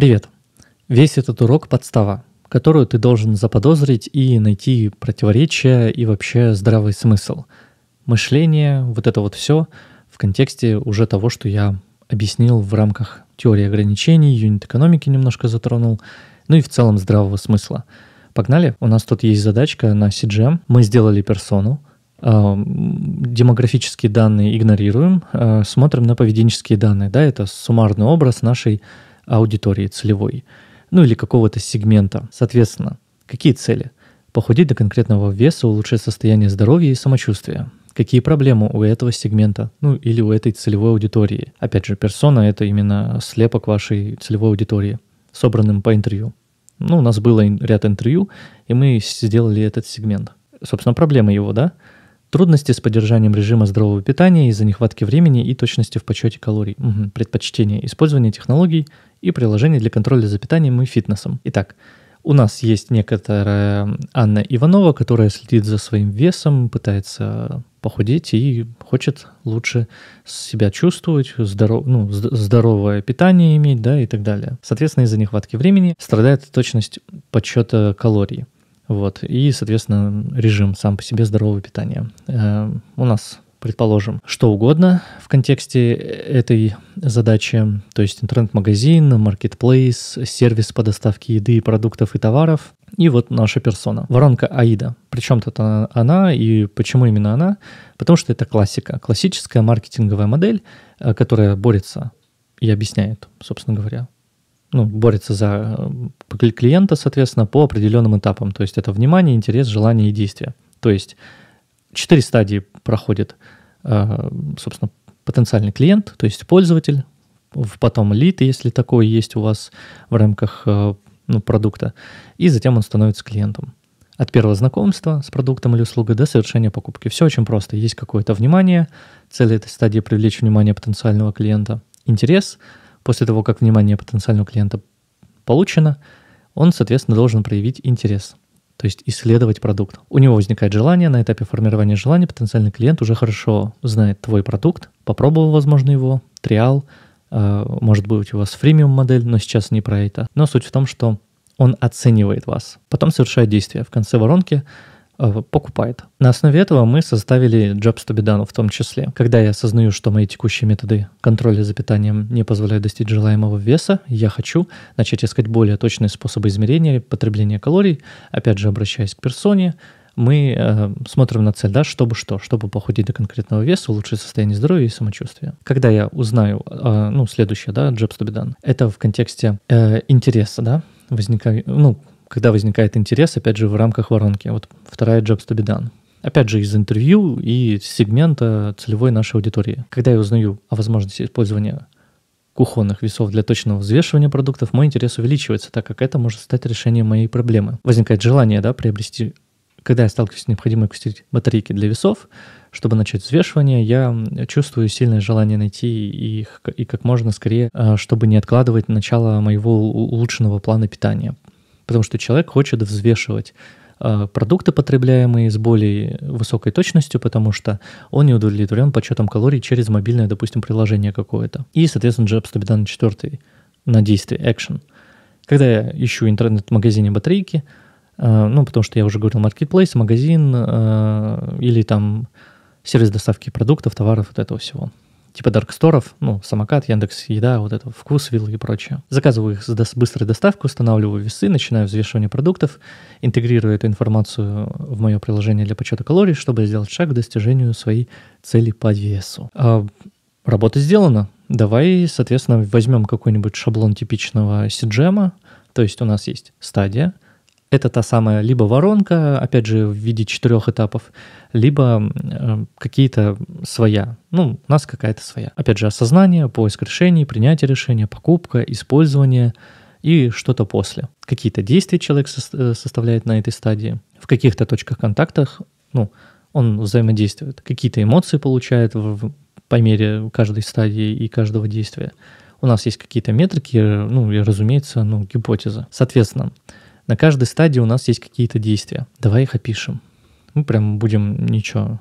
Привет! Весь этот урок – подстава, которую ты должен заподозрить и найти противоречие и вообще здравый смысл. Мышление, вот это вот все в контексте уже того, что я объяснил в рамках теории ограничений, юнит экономики немножко затронул, ну и в целом здравого смысла. Погнали, у нас тут есть задачка на CGM, эм. мы сделали персону, а, демографические данные игнорируем, а, смотрим на поведенческие данные, да, это суммарный образ нашей аудитории целевой, ну или какого-то сегмента. Соответственно, какие цели? Похудеть до конкретного веса, улучшить состояние здоровья и самочувствия. Какие проблемы у этого сегмента, ну или у этой целевой аудитории? Опять же, персона — это именно слепок вашей целевой аудитории, собранным по интервью. Ну, у нас было ряд интервью, и мы сделали этот сегмент. Собственно, проблема его, да? Трудности с поддержанием режима здорового питания из-за нехватки времени и точности в подсчете калорий. Угу. Предпочтение использования технологий и приложений для контроля за питанием и фитнесом. Итак, у нас есть некоторая Анна Иванова, которая следит за своим весом, пытается похудеть и хочет лучше себя чувствовать, здоров, ну, здоровое питание иметь, да, и так далее. Соответственно, из-за нехватки времени страдает точность подсчета калорий. Вот. И, соответственно, режим сам по себе здорового питания. Э, у нас предположим, что угодно в контексте э, этой задачи, то есть интернет-магазин, маркетплейс, сервис по доставке еды, продуктов и товаров, и вот наша персона. Воронка Аида. Причем тут она и почему именно она? Потому что это классика, классическая маркетинговая модель, э, которая борется и объясняет, собственно говоря, ну, борется за э, клиента, соответственно, по определенным этапам. То есть это внимание, интерес, желание и действие. То есть четыре стадии проходит, э, собственно, потенциальный клиент, то есть пользователь, потом лид, если такой есть у вас в рамках э, ну, продукта, и затем он становится клиентом. От первого знакомства с продуктом или услугой до совершения покупки. Все очень просто. Есть какое-то внимание, цель этой стадии привлечь внимание потенциального клиента, интерес – После того, как внимание потенциального клиента получено, он, соответственно, должен проявить интерес, то есть исследовать продукт. У него возникает желание, на этапе формирования желания потенциальный клиент уже хорошо знает твой продукт, попробовал, возможно, его, триал, э, может быть, у вас фримиум модель, но сейчас не про это. Но суть в том, что он оценивает вас, потом совершает действия. В конце воронки Э, покупает. На основе этого мы составили Jobs to be done в том числе. Когда я осознаю, что мои текущие методы контроля за питанием не позволяют достичь желаемого веса, я хочу начать искать более точные способы измерения потребления калорий, опять же обращаясь к персоне, мы э, смотрим на цель, да, чтобы что, чтобы похудеть до конкретного веса, улучшить состояние здоровья и самочувствия. Когда я узнаю, э, ну, следующее, да, Джобс Тубидан, это в контексте э, интереса, да, возникает, ну, когда возникает интерес, опять же, в рамках воронки. Вот вторая Jobs to be done. Опять же, из интервью и сегмента целевой нашей аудитории. Когда я узнаю о возможности использования кухонных весов для точного взвешивания продуктов, мой интерес увеличивается, так как это может стать решением моей проблемы. Возникает желание да, приобрести когда я сталкиваюсь с необходимой купить батарейки для весов, чтобы начать взвешивание, я чувствую сильное желание найти их и как можно скорее, а, чтобы не откладывать начало моего улучшенного плана питания потому что человек хочет взвешивать э, продукты, потребляемые с более высокой точностью, потому что он не удовлетворен подсчетом калорий через мобильное, допустим, приложение какое-то. И, соответственно, JEPS Тобидан четвертый на действие Action. Когда я ищу интернет-магазине батарейки, э, ну, потому что я уже говорил, маркетплейс, магазин э, или там сервис доставки продуктов, товаров, вот этого всего – типа дарксторов, ну, самокат, Яндекс, еда, вот это, вкус, вилл и прочее. Заказываю их с дос- быстрой доставкой, устанавливаю весы, начинаю взвешивание продуктов, интегрирую эту информацию в мое приложение для подсчета калорий, чтобы сделать шаг к достижению своей цели по весу. А, работа сделана. Давай, соответственно, возьмем какой-нибудь шаблон типичного сиджема, то есть у нас есть стадия – это та самая либо воронка, опять же, в виде четырех этапов, либо э, какие-то своя. Ну, у нас какая-то своя. Опять же, осознание, поиск решений, принятие решения, покупка, использование и что-то после. Какие-то действия человек со- э, составляет на этой стадии. В каких-то точках контактах, ну, он взаимодействует. Какие-то эмоции получает в, в, по мере каждой стадии и каждого действия. У нас есть какие-то метрики, э, ну и, разумеется, ну, гипотезы. Соответственно, на каждой стадии у нас есть какие-то действия. Давай их опишем. Мы прям будем ничего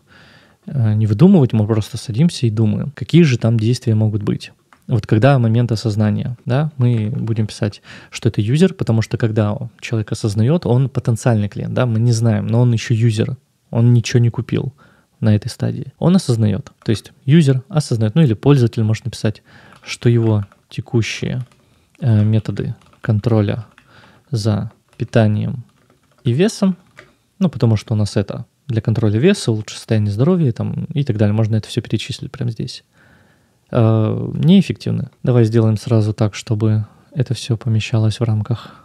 э, не выдумывать, мы просто садимся и думаем, какие же там действия могут быть. Вот когда момент осознания, да, мы будем писать, что это юзер, потому что когда человек осознает, он потенциальный клиент, да, мы не знаем, но он еще юзер, он ничего не купил на этой стадии. Он осознает, то есть юзер осознает, ну или пользователь может написать, что его текущие э, методы контроля за питанием и весом, ну, потому что у нас это для контроля веса, улучшить состояние здоровья там, и так далее. Можно это все перечислить прямо здесь. Э, неэффективно. Давай сделаем сразу так, чтобы это все помещалось в рамках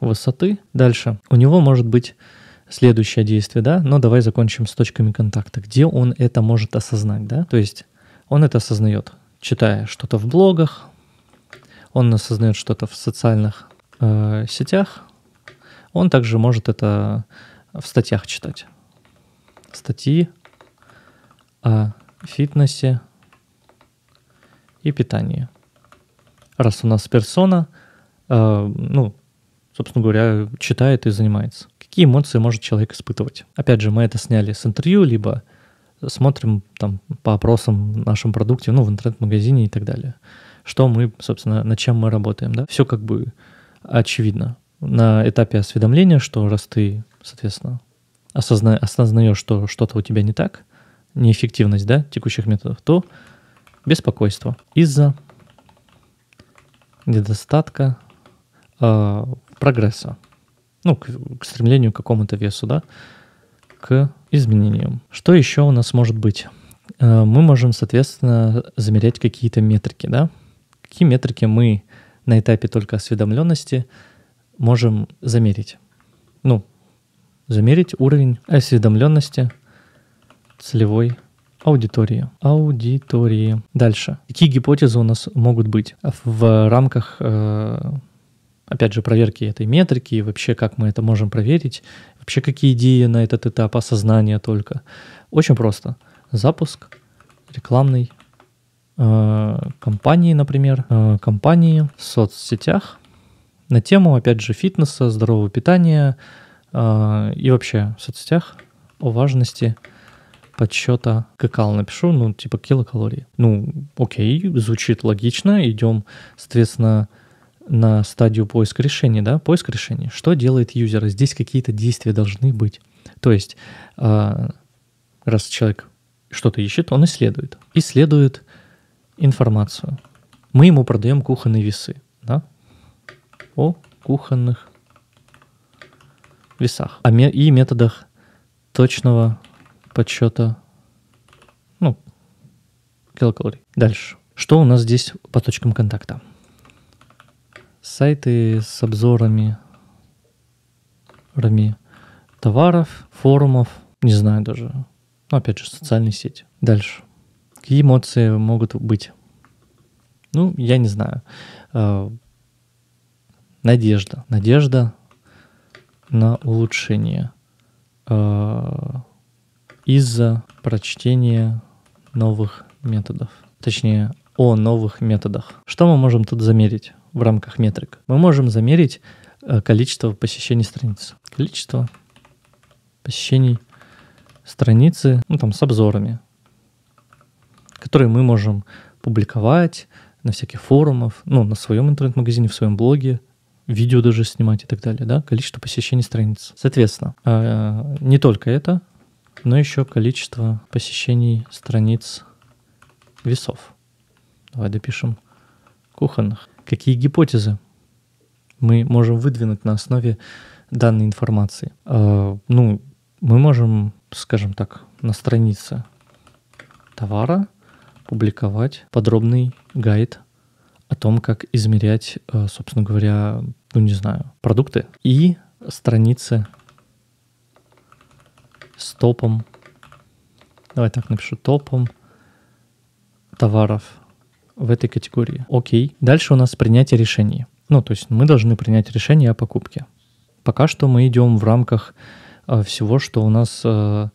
высоты. Дальше. У него может быть следующее действие, да, но давай закончим с точками контакта. Где он это может осознать, да? То есть он это осознает, читая что-то в блогах, он осознает что-то в социальных э, сетях, он также может это в статьях читать. Статьи о фитнесе и питании. Раз у нас персона, э, ну, собственно говоря, читает и занимается. Какие эмоции может человек испытывать? Опять же, мы это сняли с интервью, либо смотрим там по опросам в нашем продукте, ну, в интернет-магазине и так далее. Что мы, собственно, над чем мы работаем, да? Все как бы очевидно на этапе осведомления, что раз ты, соответственно, осозна, осознаешь, что что-то у тебя не так, неэффективность да, текущих методов, то беспокойство из-за недостатка э, прогресса, ну, к, к стремлению к какому-то весу, да, к изменениям. Что еще у нас может быть? Э, мы можем, соответственно, замерять какие-то метрики, да? Какие метрики мы на этапе только осведомленности – можем замерить. Ну, замерить уровень осведомленности целевой аудитории. Аудитории. Дальше. Какие гипотезы у нас могут быть в рамках, э, опять же, проверки этой метрики и вообще, как мы это можем проверить, вообще, какие идеи на этот этап осознания только. Очень просто. Запуск рекламной э, кампании, например, э, кампании в соцсетях, на тему, опять же, фитнеса, здорового питания э, и вообще в соцсетях о важности подсчета какал напишу, ну, типа килокалорий. Ну, окей, звучит логично, идем, соответственно, на стадию поиска решения, да, поиск решения. Что делает юзер? Здесь какие-то действия должны быть. То есть, э, раз человек что-то ищет, он исследует. Исследует информацию. Мы ему продаем кухонные весы, да, о кухонных весах а и методах точного подсчета ну, килокалорий. Дальше. Что у нас здесь по точкам контакта? Сайты с обзорами рами товаров, форумов, не знаю даже. Ну, опять же, социальные сети. Дальше. Какие эмоции могут быть? Ну, я не знаю. А, Надежда. Надежда на улучшение э, из-за прочтения новых методов. Точнее, о новых методах. Что мы можем тут замерить в рамках метрик? Мы можем замерить э, количество посещений страницы. Количество посещений страницы, ну там с обзорами, которые мы можем публиковать на всяких форумах, ну на своем интернет-магазине, в своем блоге, видео даже снимать и так далее, да, количество посещений страниц. Соответственно, а, не только это, но еще количество посещений страниц весов. Давай допишем кухонных. Какие гипотезы мы можем выдвинуть на основе данной информации? А, ну, мы можем, скажем так, на странице товара публиковать подробный гайд о том, как измерять, э, собственно говоря, ну не знаю, продукты и страницы с топом. Давай так напишу, топом товаров в этой категории. Окей. Дальше у нас принятие решений. Ну, то есть мы должны принять решение о покупке. Пока что мы идем в рамках э, всего, что у нас э,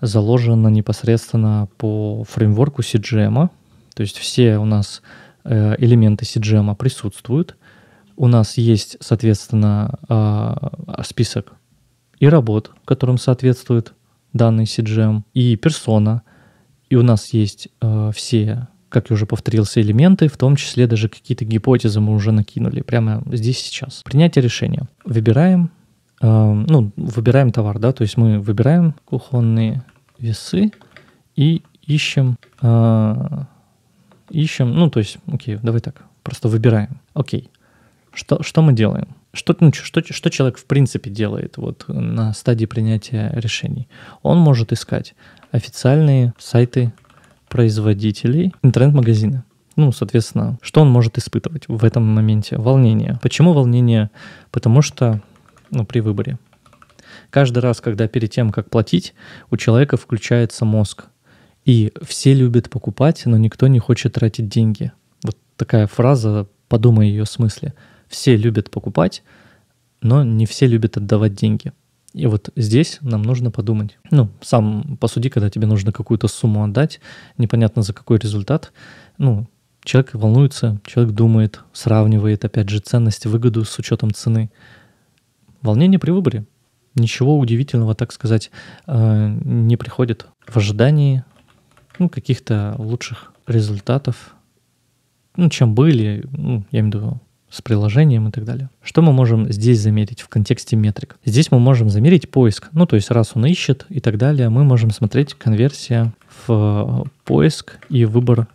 заложено непосредственно по фреймворку CGM. Эм. То есть все у нас Э, элементы CGM эм а присутствуют. У нас есть, соответственно, а, а, список и работ, которым соответствует данный CGM, эм, и персона. И у нас есть э, все, как я уже повторился, элементы, в том числе даже какие-то гипотезы мы уже накинули прямо здесь сейчас. Принятие решения. Выбираем, э, ну, выбираем товар, да, то есть мы выбираем кухонные весы и ищем ищем, ну, то есть, окей, давай так, просто выбираем. Окей, что, что мы делаем? Что, ну, что, что человек в принципе делает вот на стадии принятия решений? Он может искать официальные сайты производителей интернет-магазина. Ну, соответственно, что он может испытывать в этом моменте? Волнение. Почему волнение? Потому что, ну, при выборе. Каждый раз, когда перед тем, как платить, у человека включается мозг – и все любят покупать, но никто не хочет тратить деньги. Вот такая фраза, подумай о ее смысле. Все любят покупать, но не все любят отдавать деньги. И вот здесь нам нужно подумать. Ну, сам посуди, когда тебе нужно какую-то сумму отдать, непонятно за какой результат. Ну, человек волнуется, человек думает, сравнивает, опять же, ценность, выгоду с учетом цены. Волнение при выборе. Ничего удивительного, так сказать, э, не приходит. В ожидании ну, каких-то лучших результатов, ну, чем были, ну, я имею в виду с приложением и так далее. Что мы можем здесь замерить в контексте метрик? Здесь мы можем замерить поиск. Ну, то есть раз он ищет и так далее, мы можем смотреть конверсия в э, поиск и выбор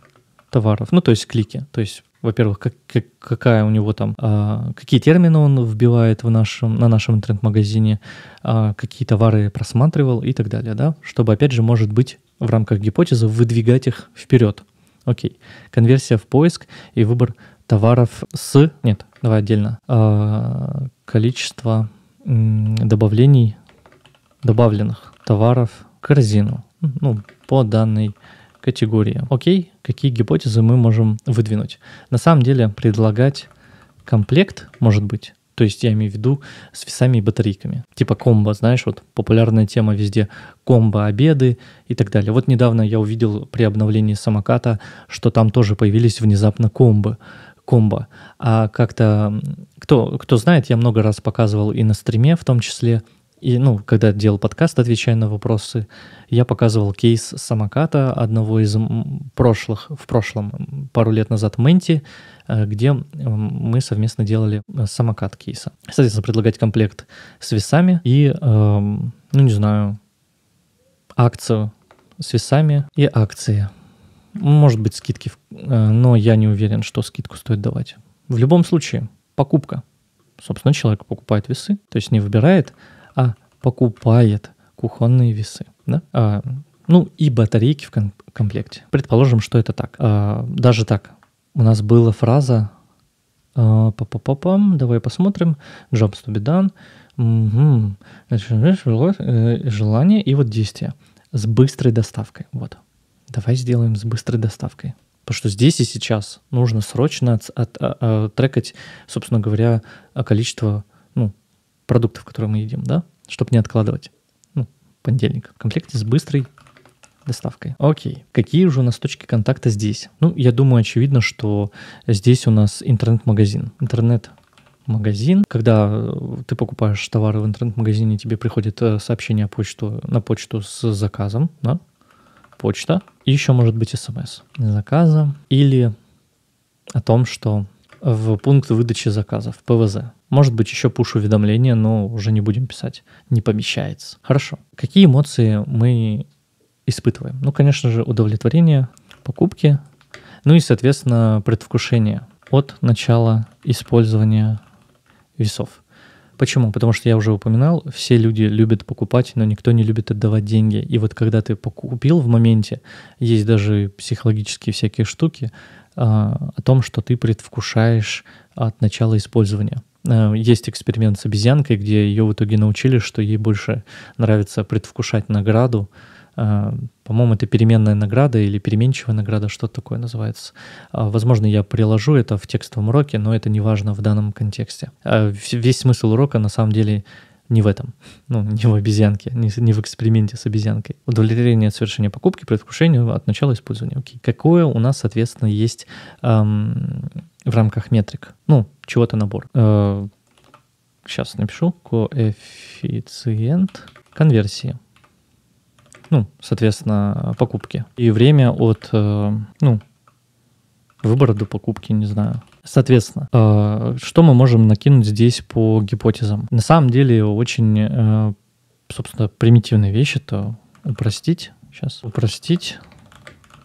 товаров. Ну, то есть клики. То есть во-первых, как, как, какая у него там, а, какие термины он вбивает в нашем, на нашем интернет-магазине, а, какие товары просматривал и так далее, да, чтобы, опять же, может быть, в рамках гипотезы выдвигать их вперед. Окей, конверсия в поиск и выбор товаров с... Нет, давай отдельно. А, количество добавлений, добавленных товаров в корзину, ну, по данной категории. Окей, какие гипотезы мы можем выдвинуть? На самом деле предлагать комплект, может быть, то есть я имею в виду с весами и батарейками. Типа комбо, знаешь, вот популярная тема везде. Комбо обеды и так далее. Вот недавно я увидел при обновлении самоката, что там тоже появились внезапно комбо. Комбо. А как-то... Кто, кто знает, я много раз показывал и на стриме в том числе, и, ну, когда делал подкаст, отвечая на вопросы, я показывал кейс самоката одного из прошлых, в прошлом, пару лет назад Мэнти, э, где мы совместно делали э, самокат кейса. Соответственно, предлагать комплект с весами и, эм, ну, не знаю, акцию с весами и акции. Может быть, скидки, э, но я не уверен, что скидку стоит давать. В любом случае, покупка. Собственно, человек покупает весы, то есть не выбирает, покупает кухонные весы, да? а, ну и батарейки в комплекте. Предположим, что это так. А, даже так. У нас была фраза а, па па па давай посмотрим, «Jobs to be done», угу. желание и вот действие с быстрой доставкой. Вот. Давай сделаем с быстрой доставкой. Потому что здесь и сейчас нужно срочно от, от, а, от, а, трекать, собственно говоря, количество ну, продуктов, которые мы едим, да? чтобы не откладывать. Ну, понедельник. В комплекте с быстрой доставкой. Окей. Какие же у нас точки контакта здесь? Ну, я думаю, очевидно, что здесь у нас интернет-магазин. Интернет магазин. Когда э, ты покупаешь товары в интернет-магазине, тебе приходит э, сообщение почту, на почту с заказом, да? почта. И еще может быть смс заказа или о том, что в пункт выдачи заказов, ПВЗ. Может быть, еще пуш-уведомления, но уже не будем писать. Не помещается. Хорошо. Какие эмоции мы испытываем? Ну, конечно же, удовлетворение, покупки, ну и, соответственно, предвкушение от начала использования весов. Почему? Потому что я уже упоминал, все люди любят покупать, но никто не любит отдавать деньги. И вот когда ты купил в моменте, есть даже психологические всякие штуки а, о том, что ты предвкушаешь от начала использования. Э, есть эксперимент с обезьянкой, где ее в итоге научили, что ей больше нравится предвкушать награду. Э, по-моему, это переменная награда или переменчивая награда, что такое называется. Э, возможно, я приложу это в текстовом уроке, но это не важно в данном контексте. Весь смысл урока на самом деле не в этом, ну, не в обезьянке, не, не в эксперименте с обезьянкой. Удовлетворение от совершения покупки, предвкушение от начала использования. Окей. Какое у нас, соответственно, есть эм, в рамках метрик, ну, чего-то набор. сейчас э, напишу коэффициент конверсии. Ну, соответственно, покупки. И время от, э, ну, выбора до покупки, не знаю. Соответственно, э, что мы можем накинуть здесь по гипотезам? На самом деле очень, собственно, примитивные вещи это упростить. Сейчас упростить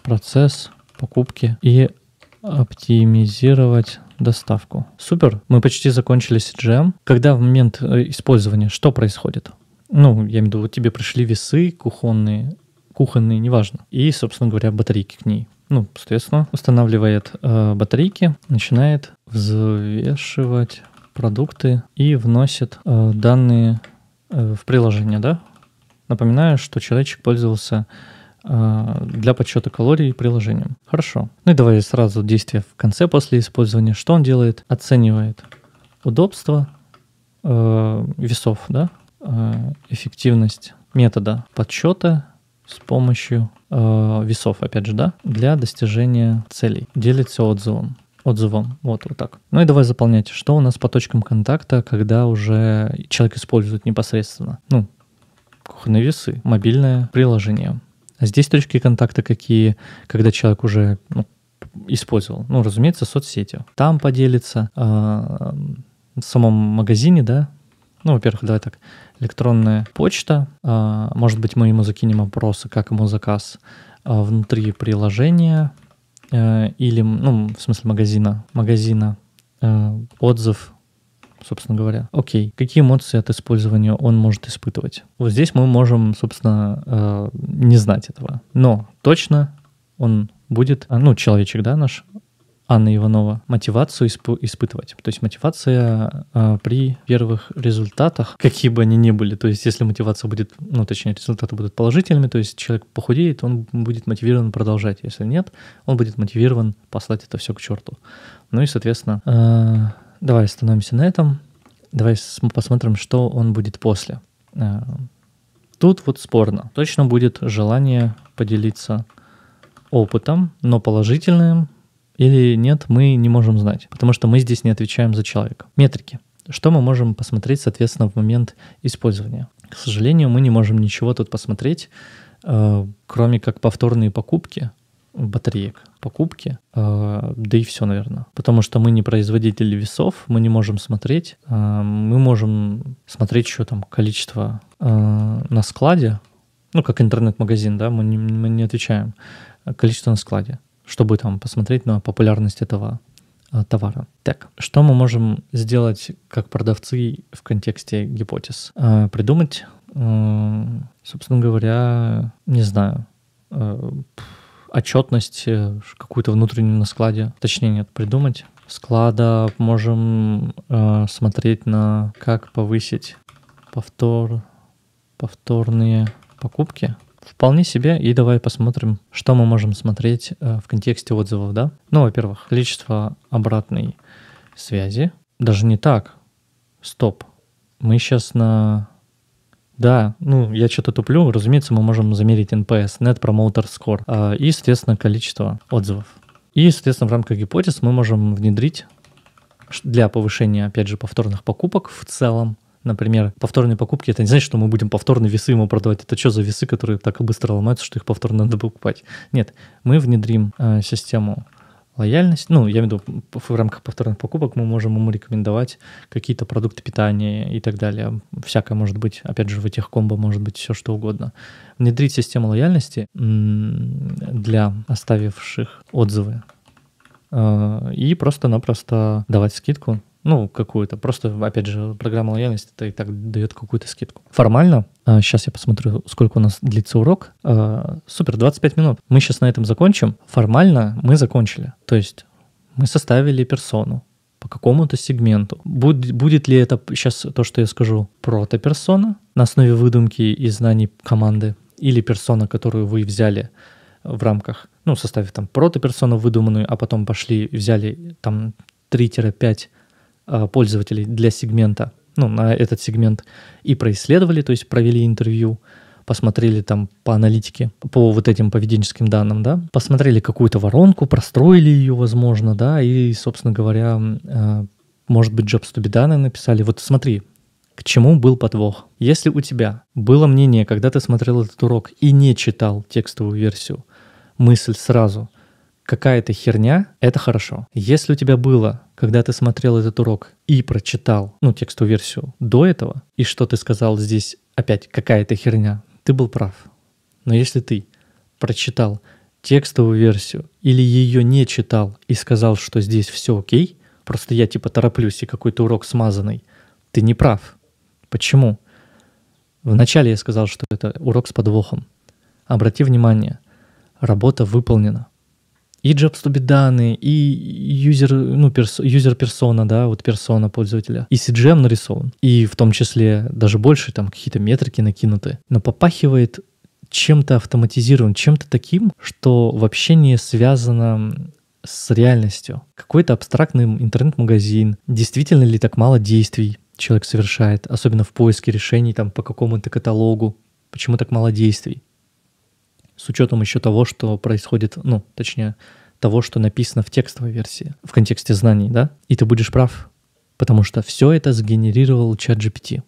процесс покупки и оптимизировать доставку. Супер, мы почти закончили Джем. Когда в момент э, использования что происходит? Ну, я имею в виду, тебе пришли весы кухонные, кухонные, неважно, и, собственно говоря, батарейки к ней. Ну, соответственно, устанавливает э, батарейки, начинает взвешивать продукты и вносит э, данные э, в приложение, да? Напоминаю, что человечек пользовался Э, для подсчета калорий приложением. Хорошо. Ну и давай сразу действие в конце после использования. Что он делает? Оценивает удобство э, весов, да, э, эффективность метода подсчета с помощью э, весов, опять же, да, для достижения целей. Делится отзывом отзывом. Вот, вот так. Ну и давай заполнять, что у нас по точкам контакта, когда уже человек использует непосредственно. Ну, кухонные весы, мобильное приложение. А здесь точки контакта какие, когда человек уже ну, использовал? Ну, разумеется, соцсети. Там поделиться, а, в самом магазине, да? Ну, во-первых, давай так, электронная почта. А, может быть, мы ему закинем опросы, как ему заказ а, внутри приложения э, или, ну, в смысле магазина, магазина, э, отзыв собственно говоря. Окей, какие эмоции от использования он может испытывать? Вот здесь мы можем, собственно, э, не знать этого. Но точно он будет, а, ну, человечек, да, наш, Анна Иванова, мотивацию исп- испытывать. То есть мотивация э, при первых результатах, какие бы они ни были, то есть если мотивация будет, ну точнее результаты будут положительными, то есть человек похудеет, он будет мотивирован продолжать. Если нет, он будет мотивирован послать это все к черту. Ну и, соответственно, э, давай остановимся на этом. Давай посмотрим, что он будет после. Э, тут вот спорно. Точно будет желание поделиться опытом, но положительным или нет, мы не можем знать, потому что мы здесь не отвечаем за человека. Метрики. Что мы можем посмотреть, соответственно, в момент использования? К сожалению, мы не можем ничего тут посмотреть, э, кроме как повторные покупки, батареек покупки, э, да и все, наверное. Потому что мы не производители весов, мы не можем смотреть. Э, мы можем смотреть еще там количество э, на складе, ну, как интернет-магазин, да, мы не, мы не отвечаем. Количество на складе, чтобы там посмотреть на популярность этого товара. Так, что мы можем сделать как продавцы в контексте гипотез? Придумать, собственно говоря, не знаю, отчетность э, какую-то внутреннюю на складе, точнее нет, придумать. Склада можем э, смотреть на как повысить повтор, повторные покупки. Вполне себе. И давай посмотрим, что мы можем смотреть э, в контексте отзывов, да? Ну, во-первых, количество обратной связи. Даже не так. Стоп. Мы сейчас на да, ну я что-то туплю. Разумеется, мы можем замерить NPS, Net Promoter Score, а, и, соответственно, количество отзывов. И, соответственно, в рамках гипотез мы можем внедрить для повышения, опять же, повторных покупок в целом например, повторные покупки, это не значит, что мы будем повторные весы ему продавать. Это что за весы, которые так быстро ломаются, что их повторно надо покупать? Нет, мы внедрим э, систему лояльность. Ну, я имею в виду, в рамках повторных покупок мы можем ему рекомендовать какие-то продукты питания и так далее. Всякое может быть, опять же, в этих комбо может быть все что угодно. Внедрить систему лояльности для оставивших отзывы э, и просто-напросто давать скидку ну, какую-то. Просто, опять же, программа лояльности это и так дает какую-то скидку. Формально, а, сейчас я посмотрю, сколько у нас длится урок. А, супер, 25 минут. Мы сейчас на этом закончим. Формально мы закончили. То есть мы составили персону по какому-то сегменту. Будет, будет ли это сейчас то, что я скажу, прото-персона на основе выдумки и знаний команды или персона, которую вы взяли в рамках, ну, составив там прото-персону выдуманную, а потом пошли, взяли там 3-5 Э, пользователей для сегмента, ну, на этот сегмент, и происследовали, то есть провели интервью, посмотрели там по аналитике, по вот этим поведенческим данным, да, посмотрели какую-то воронку, простроили ее, возможно, да, и, собственно говоря, э, может быть, Джобс Тубидана написали, вот смотри, к чему был подвох? Если у тебя было мнение, когда ты смотрел этот урок и не читал текстовую версию, мысль сразу, какая-то херня, это хорошо. Если у тебя было, когда ты смотрел этот урок и прочитал, ну, текстовую версию до этого, и что ты сказал здесь опять какая-то херня, ты был прав. Но если ты прочитал текстовую версию или ее не читал и сказал, что здесь все окей, просто я типа тороплюсь и какой-то урок смазанный, ты не прав. Почему? Вначале я сказал, что это урок с подвохом. Обрати внимание, работа выполнена и Jobs to be done, и юзер, ну, перс, юзер персона, да, вот персона пользователя, и CGM эм нарисован, и в том числе даже больше там какие-то метрики накинуты, но попахивает чем-то автоматизирован, чем-то таким, что вообще не связано с реальностью. Какой-то абстрактный интернет-магазин. Действительно ли так мало действий человек совершает, особенно в поиске решений там по какому-то каталогу? Почему так мало действий? с учетом еще того, что происходит, ну, точнее, того, что написано в текстовой версии, в контексте знаний, да? И ты будешь прав, потому что все это сгенерировал чат GPT.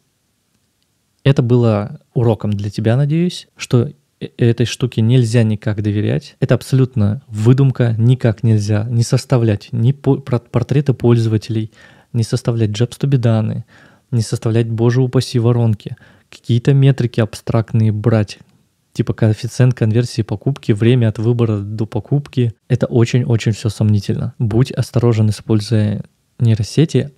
Это было уроком для тебя, надеюсь, что э, этой штуке нельзя никак доверять. Это абсолютно выдумка, никак нельзя не составлять ни портреты пользователей, не составлять джебстуби данные, не составлять, боже упаси, воронки, какие-то метрики абстрактные брать, типа коэффициент конверсии покупки, время от выбора до покупки. Это очень-очень все сомнительно. Будь осторожен, используя нейросети.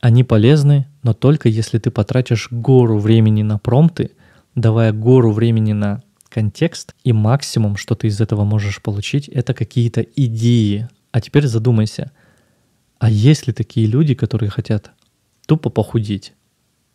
Они полезны, но только если ты потратишь гору времени на промпты, давая гору времени на контекст, и максимум, что ты из этого можешь получить, это какие-то идеи. А теперь задумайся, а есть ли такие люди, которые хотят тупо похудеть?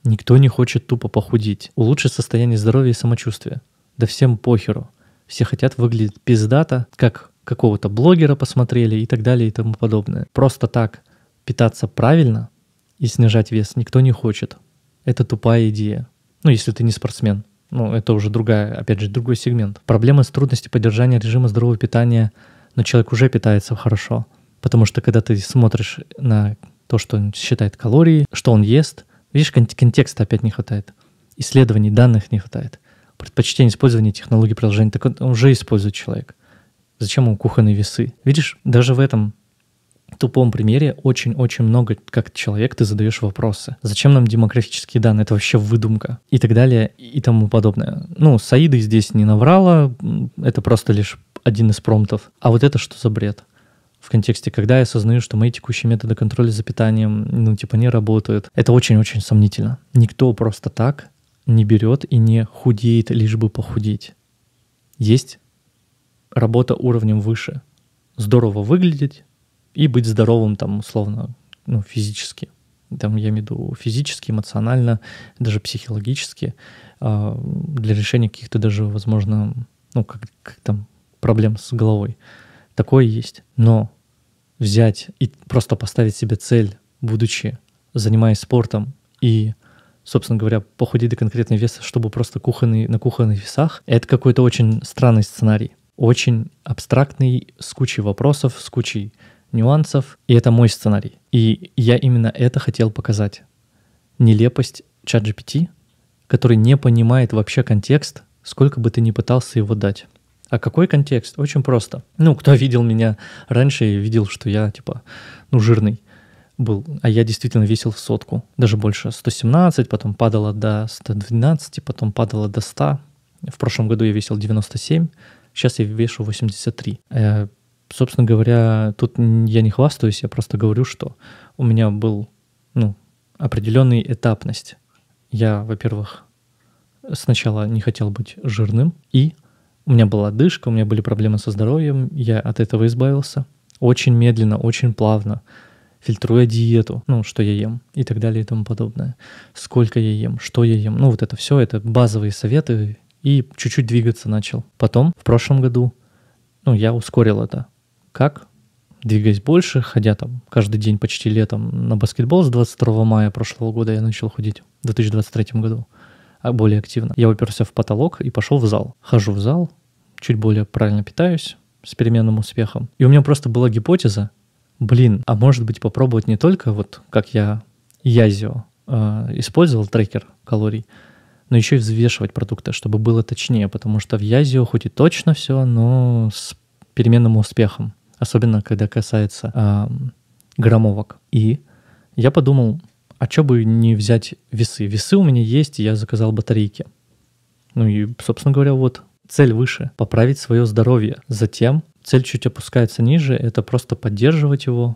Никто не хочет тупо похудеть, улучшить состояние здоровья и самочувствия да всем похеру. Все хотят выглядеть пиздато, как какого-то блогера посмотрели и так далее и тому подобное. Просто так питаться правильно и снижать вес никто не хочет. Это тупая идея. Ну, если ты не спортсмен. Ну, это уже другая, опять же, другой сегмент. Проблема с трудностью поддержания режима здорового питания, но человек уже питается хорошо. Потому что когда ты смотришь на то, что он считает калории, что он ест, видишь, контекста опять не хватает. Исследований, данных не хватает предпочтение использования технологии приложения, так он уже использует человек. Зачем ему кухонные весы? Видишь, даже в этом тупом примере очень-очень много, как человек, ты задаешь вопросы. Зачем нам демографические данные? Это вообще выдумка. И так далее, и тому подобное. Ну, Саида здесь не наврала, это просто лишь один из промптов. А вот это что за бред? в контексте, когда я осознаю, что мои текущие методы контроля за питанием, ну, типа, не работают. Это очень-очень сомнительно. Никто просто так не берет и не худеет, лишь бы похудеть. Есть работа уровнем выше. Здорово выглядеть и быть здоровым там условно, ну, физически. Там я имею в виду физически, эмоционально, даже психологически, а, для решения каких-то даже, возможно, ну, как, как там, проблем с головой. Такое есть. Но взять и просто поставить себе цель, будучи, занимаясь спортом и собственно говоря, похудеть до конкретного веса, чтобы просто кухонный, на кухонных весах, это какой-то очень странный сценарий. Очень абстрактный, с кучей вопросов, с кучей нюансов. И это мой сценарий. И я именно это хотел показать. Нелепость чат GPT, который не понимает вообще контекст, сколько бы ты ни пытался его дать. А какой контекст? Очень просто. Ну, кто видел меня раньше и видел, что я, типа, ну, жирный был, а я действительно весил в сотку, даже больше, 117, потом падало до 112, потом падало до 100. В прошлом году я весил 97, сейчас я вешу 83. Э, собственно говоря, тут я не хвастаюсь, я просто говорю, что у меня был ну, определенный этапность. Я, во-первых, сначала не хотел быть жирным, и у меня была дышка, у меня были проблемы со здоровьем, я от этого избавился. Очень медленно, очень плавно – фильтруя диету, ну, что я ем и так далее и тому подобное. Сколько я ем, что я ем. Ну, вот это все, это базовые советы, и чуть-чуть двигаться начал. Потом, в прошлом году, ну, я ускорил это. Как? Двигаясь больше, ходя там каждый день почти летом на баскетбол с 22 мая прошлого года я начал ходить в 2023 году а более активно. Я уперся в потолок и пошел в зал. Хожу в зал, чуть более правильно питаюсь с переменным успехом. И у меня просто была гипотеза, блин, а может быть попробовать не только вот как я Язио э, а, использовал трекер калорий, но еще и взвешивать продукты, чтобы было точнее, потому что в Язио хоть и точно все, но с переменным успехом, особенно когда касается э, а, граммовок. И я подумал, а что бы не взять весы? Весы у меня есть, я заказал батарейки. Ну и, собственно говоря, вот цель выше — поправить свое здоровье. Затем цель чуть опускается ниже, это просто поддерживать его,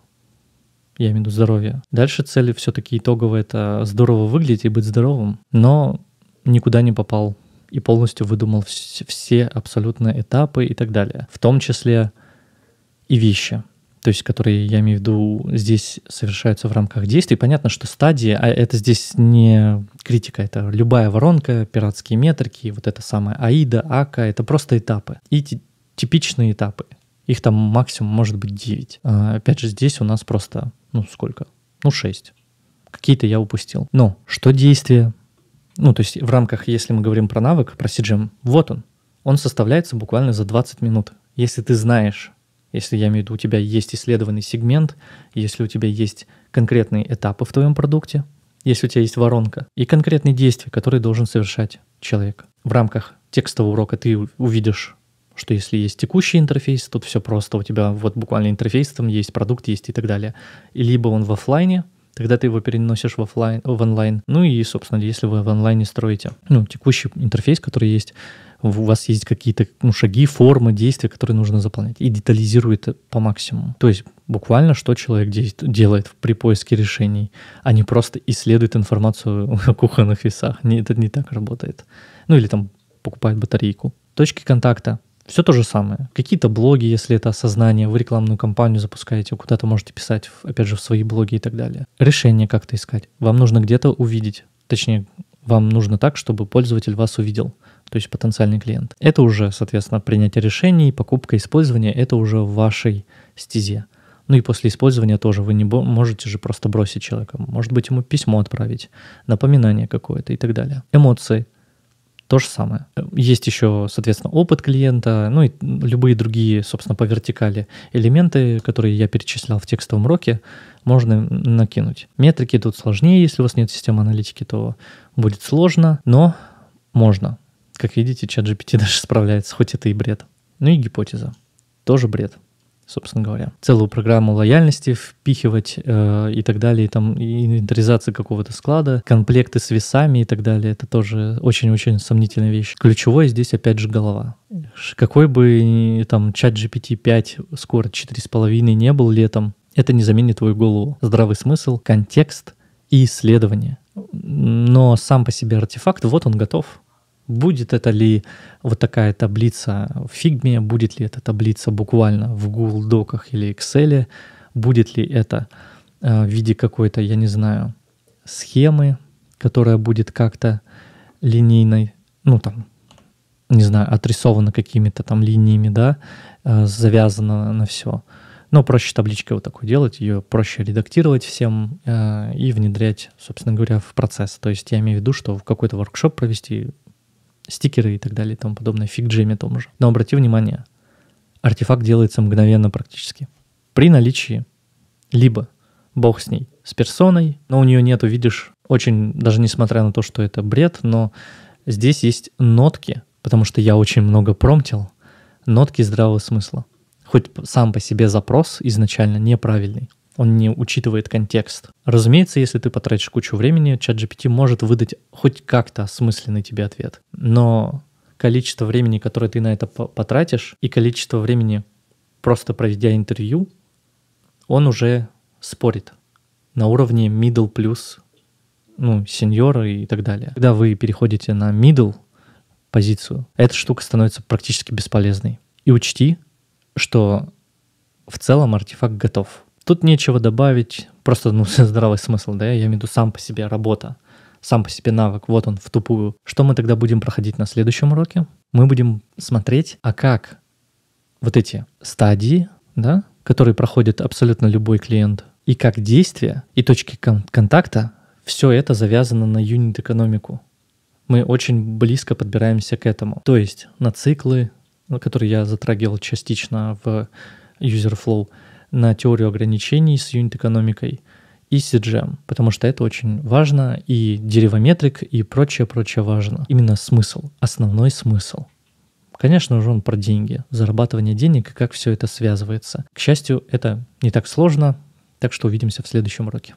я имею в виду здоровье. Дальше цель все-таки итоговая — это здорово выглядеть и быть здоровым, но никуда не попал и полностью выдумал все абсолютно этапы и так далее. В том числе и вещи, то есть которые, я имею в виду, здесь совершаются в рамках действий. Понятно, что стадии, а это здесь не критика, это любая воронка, пиратские метрики, вот это самое АИДа, АКА, это просто этапы. И типичные этапы. Их там максимум может быть 9. А, опять же, здесь у нас просто, ну, сколько? Ну, 6. Какие-то я упустил. Но что действие? Ну, то есть в рамках, если мы говорим про навык, про CGM, эм, вот он. Он составляется буквально за 20 минут. Если ты знаешь, если я имею в виду, у тебя есть исследованный сегмент, если у тебя есть конкретные этапы в твоем продукте, если у тебя есть воронка и конкретные действия, которые должен совершать человек. В рамках текстового урока ты увидишь что если есть текущий интерфейс, тут все просто, у тебя вот буквально интерфейс, там есть продукт, есть и так далее. И либо он в офлайне, тогда ты его переносишь в, офлайн, в онлайн. Ну и, собственно, если вы в онлайне строите ну, текущий интерфейс, который есть, у вас есть какие-то ну, шаги, формы, действия, которые нужно заполнять, и детализирует по максимуму. То есть буквально, что человек делает при поиске решений, а не просто исследует информацию о кухонных весах. Не, это не так работает. Ну или там покупает батарейку. Точки контакта все то же самое. Какие-то блоги, если это осознание, вы рекламную кампанию запускаете, куда-то можете писать, опять же, в свои блоги и так далее. Решение как-то искать. Вам нужно где-то увидеть, точнее, вам нужно так, чтобы пользователь вас увидел, то есть потенциальный клиент. Это уже, соответственно, принятие решений, покупка, использование, это уже в вашей стезе. Ну и после использования тоже вы не можете же просто бросить человека. Может быть, ему письмо отправить, напоминание какое-то и так далее. Эмоции – то же самое. Есть еще, соответственно, опыт клиента, ну и любые другие, собственно, по вертикали элементы, которые я перечислял в текстовом уроке, можно накинуть. Метрики тут сложнее, если у вас нет системы аналитики, то будет сложно, но можно. Как видите, чат GPT даже справляется, хоть это и бред. Ну и гипотеза. Тоже бред собственно говоря. Целую программу лояльности впихивать э, и так далее, там и инвентаризация какого-то склада, комплекты с весами и так далее. Это тоже очень-очень сомнительная вещь. Ключевое здесь опять же голова. Какой бы там чат GPT 5 скоро 4,5 не был летом, это не заменит твою голову. Здравый смысл, контекст и исследование. Но сам по себе артефакт, вот он готов будет это ли вот такая таблица в фигме, будет ли эта таблица буквально в Google Доках или Excel, будет ли это э, в виде какой-то, я не знаю, схемы, которая будет как-то линейной, ну там, не знаю, отрисована какими-то там линиями, да, э, завязана на все. Но проще табличкой вот такой делать, ее проще редактировать всем э, и внедрять, собственно говоря, в процесс. То есть я имею в виду, что в какой-то воркшоп провести стикеры и так далее и тому подобное, фиг джеме тому же. Но обрати внимание, артефакт делается мгновенно практически. При наличии либо бог с ней, с персоной, но у нее нету, видишь, очень, даже несмотря на то, что это бред, но здесь есть нотки, потому что я очень много промтил, нотки здравого смысла. Хоть сам по себе запрос изначально неправильный, он не учитывает контекст. Разумеется, если ты потратишь кучу времени, чат GPT может выдать хоть как-то осмысленный тебе ответ. Но количество времени, которое ты на это потратишь, и количество времени, просто проведя интервью, он уже спорит на уровне middle плюс, ну, сеньора и так далее. Когда вы переходите на middle позицию, эта штука становится практически бесполезной. И учти, что в целом артефакт готов Тут нечего добавить, просто ну, здравый смысл, да, я имею в виду сам по себе работа, сам по себе навык, вот он в тупую. Что мы тогда будем проходить на следующем уроке? Мы будем смотреть, а как вот эти стадии, да, которые проходит абсолютно любой клиент, и как действия и точки кон- контакта, все это завязано на юнит-экономику. Мы очень близко подбираемся к этому. То есть на циклы, ну, которые я затрагивал частично в user flow, на теорию ограничений с юнит-экономикой и CGM, эм, потому что это очень важно, и деревометрик, и прочее-прочее важно. Именно смысл, основной смысл. Конечно же, он про деньги, зарабатывание денег и как все это связывается. К счастью, это не так сложно, так что увидимся в следующем уроке.